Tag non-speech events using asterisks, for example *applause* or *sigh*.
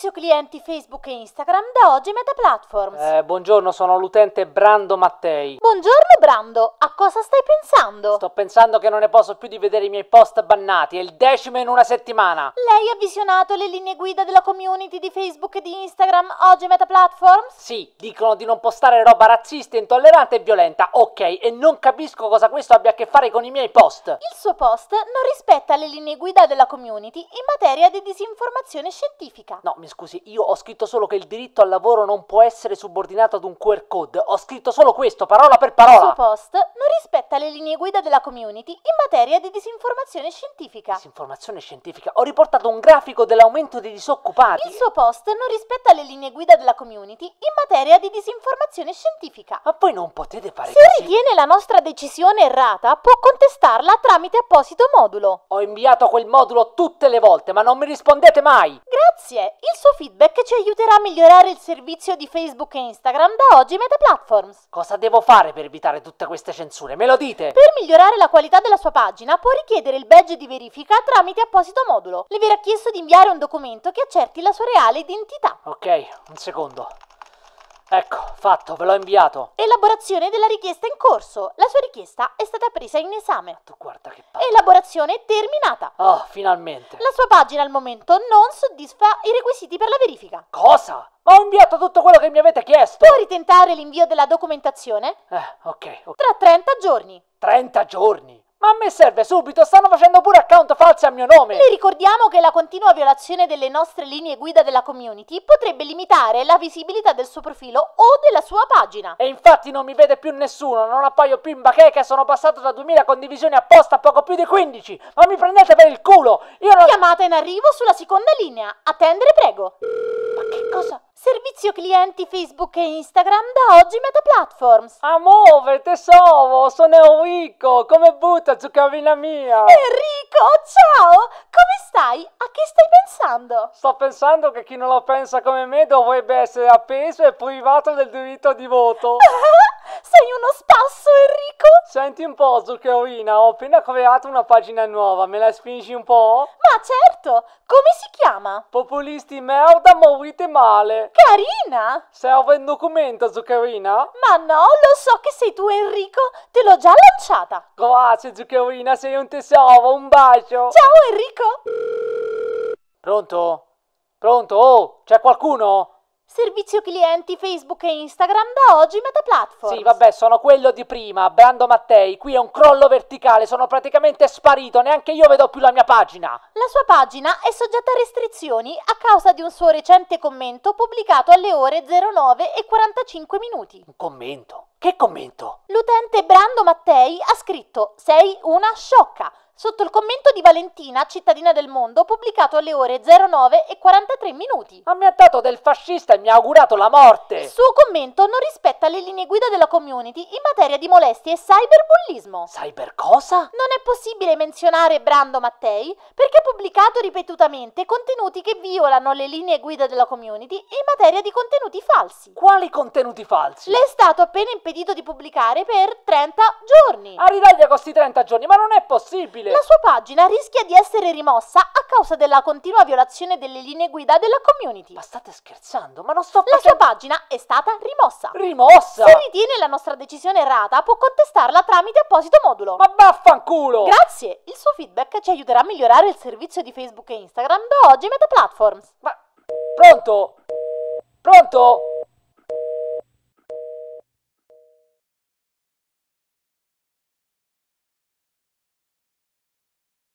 servizio clienti Facebook e Instagram da oggi Meta Platforms. Eh, buongiorno, sono l'utente Brando Mattei. Buongiorno Brando, a cosa stai pensando? Sto pensando che non ne posso più di vedere i miei post bannati, è il decimo in una settimana. Lei ha visionato le linee guida della community di Facebook e di Instagram oggi Meta Platforms? Sì, dicono di non postare roba razzista, intollerante e violenta, ok, e non capisco cosa questo abbia a che fare con i miei post. Il suo post non rispetta le linee guida della community in materia di disinformazione scientifica. No, mi scusi, io ho scritto solo che il diritto al lavoro non può essere subordinato ad un QR code. Ho scritto solo questo, parola per parola. Il suo post non rispetta le linee guida della community in materia di disinformazione scientifica. Disinformazione scientifica? Ho riportato un grafico dell'aumento dei disoccupati. Il suo post non rispetta le linee guida della community in materia di disinformazione scientifica. Ma voi non potete fare Se così. Se ritiene la nostra decisione errata, può contestarla tramite apposito modulo. Ho inviato quel modulo tutte le volte, ma non mi rispondete mai. Grazie. Il suo feedback ci aiuterà a migliorare il servizio di Facebook e Instagram da oggi Meta Platforms. Cosa devo fare per evitare tutte queste censure? Me lo dite! Per migliorare la qualità della sua pagina può richiedere il badge di verifica tramite apposito modulo. Le verrà chiesto di inviare un documento che accerti la sua reale identità. Ok, un secondo. Ecco, fatto, ve l'ho inviato. Elaborazione della richiesta in corso. La sua richiesta è stata presa in esame. Tu guarda che palle. Elaborazione terminata. Oh, finalmente. La sua pagina al momento non soddisfa i requisiti per la verifica. Cosa? Ma ho inviato tutto quello che mi avete chiesto. Può ritentare l'invio della documentazione? Eh, ok. okay. Tra 30 giorni. 30 giorni? Ma a me serve subito, stanno facendo pure account falsi a mio nome! Le ricordiamo che la continua violazione delle nostre linee guida della community potrebbe limitare la visibilità del suo profilo o della sua pagina. E infatti non mi vede più nessuno, non appaio più in bacheca e sono passato da 2000 condivisioni apposta a poco più di 15! Ma mi prendete per il culo! Io non... Chiamata in arrivo sulla seconda linea, attendere prego! Ma che cosa... Servizio clienti Facebook e Instagram da oggi Meta Platforms. Amore, tesoro, sono Enrico, come butta zuccarina mia? Enrico, ciao! Come stai? A che stai pensando? Sto pensando che chi non lo pensa come me dovrebbe essere appeso e privato del diritto di voto. *laughs* *laughs* sei uno spasso, Enrico! Senti un po', zuccherina, ho appena creato una pagina nuova, me la spingi un po'? Ma certo! Come si chiama? Populisti merda, morite male! Carina! Serve un documento, zuccherina? Ma no, lo so che sei tu, Enrico! Te l'ho già lanciata! Grazie, zuccherina, sei un tesoro, un bacio! Ciao, Enrico! Pronto? Pronto? Oh, c'è qualcuno? Servizio clienti Facebook e Instagram da oggi Meta Platform. Sì, vabbè, sono quello di prima, Brando Mattei. Qui è un crollo verticale, sono praticamente sparito, neanche io vedo più la mia pagina. La sua pagina è soggetta a restrizioni a causa di un suo recente commento pubblicato alle ore 09 e 45 minuti. Un commento? Che commento? L'utente Brando Mattei ha scritto "Sei una sciocca" sotto il commento di Valentina, cittadina del mondo, pubblicato alle ore 09 e 43 minuti. Ha minacciato del fascista e mi ha augurato la morte! Il suo commento non rispetta le linee guida della community in materia di molestie e cyberbullismo. Cyber cosa? Non è possibile menzionare Brando Mattei perché ha pubblicato ripetutamente contenuti che violano le linee guida della community in materia di contenuti falsi. Quali contenuti falsi? Le è stato appena impedito di pubblicare per 30 giorni. A ridaglia questi 30 giorni, ma non è possibile! La sua pagina rischia di essere rimossa a causa della continua violazione delle linee guida della community. Ma state scherzando? Ma non sto facendo... La sua pagina è stata rimossa. Rimossa? Se ritiene la nostra decisione errata, può contestarla tramite apposito modulo. Ma baffanculo! Grazie! Il suo feedback ci aiuterà a migliorare il servizio di Facebook e Instagram da oggi Meta Platforms. Ma... Pronto? Pronto?